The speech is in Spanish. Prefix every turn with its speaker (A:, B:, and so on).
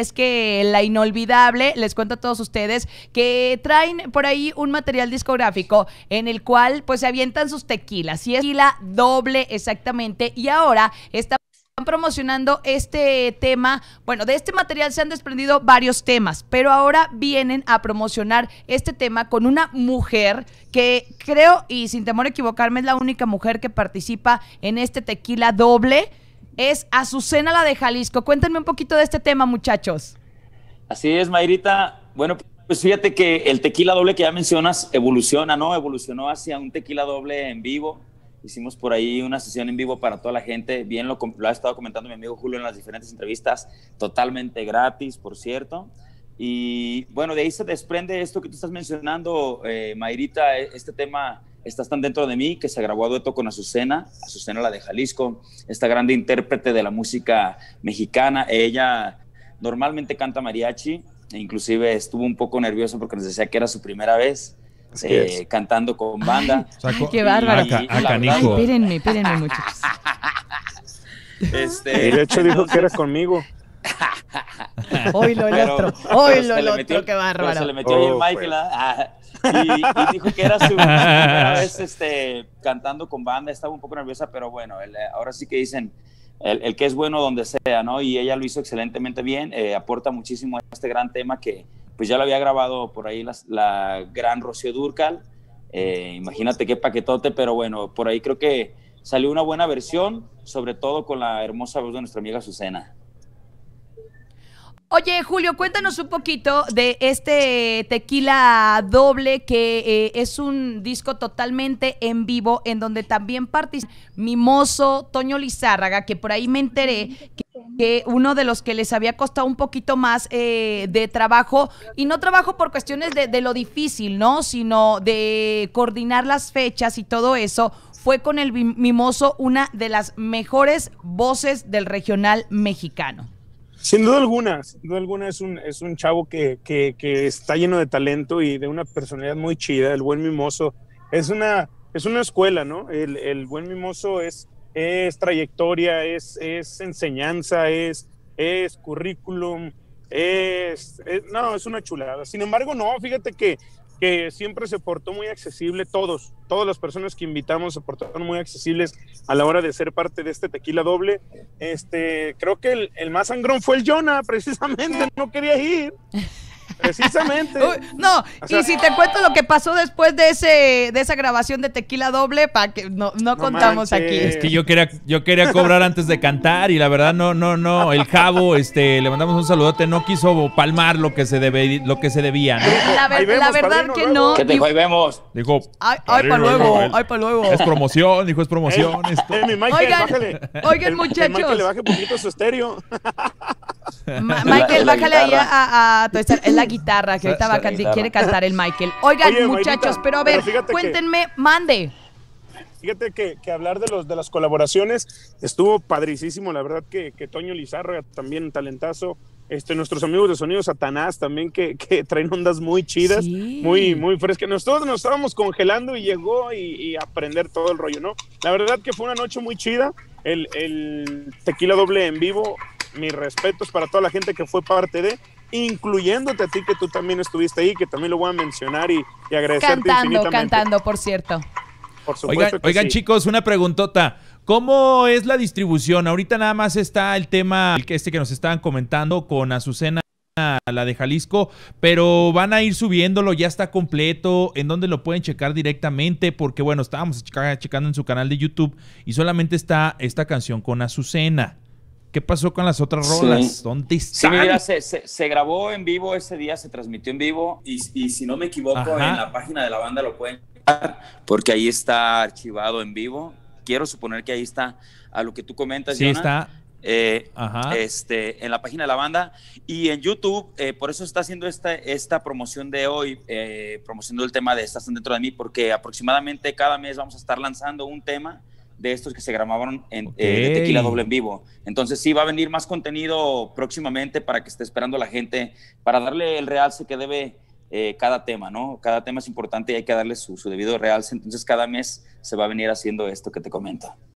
A: es que la inolvidable, les cuento a todos ustedes, que traen por ahí un material discográfico en el cual pues se avientan sus tequilas. Y es tequila doble exactamente. Y ahora están promocionando este tema. Bueno, de este material se han desprendido varios temas, pero ahora vienen a promocionar este tema con una mujer que creo, y sin temor a equivocarme, es la única mujer que participa en este tequila doble es Azucena la de Jalisco. Cuéntenme un poquito de este tema, muchachos.
B: Así es, Mayrita. Bueno, pues fíjate que el tequila doble que ya mencionas evoluciona, ¿no? Evolucionó hacia un tequila doble en vivo. Hicimos por ahí una sesión en vivo para toda la gente. Bien lo, ha estado comentando mi amigo Julio en las diferentes entrevistas, totalmente gratis, por cierto. Y bueno, de ahí se desprende esto que tú estás mencionando, eh, Mayrita, e-, este tema Estás tan dentro de mí que se grabó a dueto con Azucena, Azucena la de Jalisco, esta grande intérprete de la música mexicana. Ella normalmente canta mariachi, e inclusive estuvo un poco nerviosa porque nos decía que era su primera vez. Eh, cantando con banda.
A: ¡Qué bárbaro! A, Ay, espérenme, espérenme, muchachos.
B: Este, de hecho dijo que
C: eras conmigo.
B: Hoy lo el otro, hoy lo el otro, qué bárbaro. Se le metió ahí el oh, Michael. Pues. Ah, y, dijo que era su primera vez este, cantando con banda, estaba un poco nerviosa, pero bueno, eh, ahora sí que dicen, el, que es bueno donde sea, ¿no? Y ella lo hizo excelentemente bien, eh, aporta muchísimo a este gran tema que pues ya lo había grabado por ahí la, gran Rocío Durcal, eh, imagínate qué paquetote, pero bueno, por ahí creo que salió una buena versión, sobre todo con la hermosa voz de nuestra amiga Susana.
A: Oye, Julio, cuéntanos un poquito de este tequila doble que eh, es un disco totalmente en vivo en donde también participa Mimoso, Toño Lizárraga, que por ahí me enteré que, uno de los que les había costado un poquito más eh, de trabajo, y no trabajo por cuestiones de, de lo difícil, ¿no? Sino de coordinar las fechas y todo eso, fue con el Mimoso una de las mejores voces del regional mexicano.
C: Sin duda alguna, sin duda alguna es un, es un chavo que, está lleno de talento y de una personalidad muy chida, el buen mimoso. Es una, es una escuela, ¿no? El, buen mimoso es, es trayectoria, es, es enseñanza, es, es currículum, es, es, no, es una chulada. Sin embargo, no, fíjate que que siempre se portó muy accesible, todos, todas las personas que invitamos se portaron muy accesibles a la hora de ser parte de este tequila doble. Este, creo que el, el más sangrón fue el Jonah, precisamente, no quería ir. Precisamente. no, y si te cuento lo
A: que pasó después de ese de esa grabación de Tequila Doble, para que no, no, contamos aquí. Es
B: que yo quería yo quería cobrar antes de cantar y la verdad no no no, el Jabo este le mandamos un saludote, no quiso palmar lo que se debe lo que se debía.
A: La, verdad que no. dijo? Ahí
B: vemos. Dijo, ay, para luego, ay para luego. Es promoción, dijo, es promoción. Eh, eh,
A: esto. oigan, bájale. oigan muchachos. Que le
C: baje poquito su estéreo.
B: Michael,
C: bájale ahí
A: a, a, pues, la guitarra, que ahorita va a quiere cantar el Michael. Oigan, muchachos, pero a ver, cuéntenme, mande
C: fíjate que, hablar de, los, de las colaboraciones estuvo padricísimo, la verdad que, Toño Lizarra también talentazo. Este, nuestros amigos de Sonido Satanás también que, traen ondas muy chidas, muy, muy frescas. Nosotros nos estábamos congelando y llegó y, y, aprender todo el rollo, ¿no? La verdad que fue una noche muy chida. El, el tequila doble en vivo mis respetos para toda la gente que fue parte de, incluyéndote a ti que tú también estuviste ahí, que también lo voy a mencionar y, y agradecerte
A: Cantando, infinitamente. cantando, por cierto.
B: Por supuesto oigan, chicos, una preguntota. ¿Cómo es la distribución? Ahorita nada más está el tema este que nos estaban comentando con Azucena, la de Jalisco, pero van a ir subiéndolo, ya está completo, en dónde lo pueden checar directamente, porque bueno, estábamos checando en su canal de YouTube y solamente está esta canción con Azucena. ¿Qué pasó con las otras rolas? Sí. Sí, mira, se, grabó en vivo ese día, se transmitió en vivo y, si no me equivoco, en la página de la banda lo pueden ver, porque ahí está archivado en vivo. Quiero suponer que ahí está a lo que tú comentas. Sí, está. Eh, este, en la página de la banda y en YouTube. Eh, por eso está haciendo esta, esta promoción de hoy, eh, promocionando el tema de Estás dentro de mí, porque aproximadamente cada mes vamos a estar lanzando un tema de estos que se grabaron en, eh, Tequila Doble en vivo. Entonces sí va a venir más contenido próximamente para que esté esperando la gente, para darle el realce que debe eh, cada tema, ¿no? Cada tema es importante y hay que darle su, su, debido realce. Entonces cada mes se va a venir haciendo esto que te comento.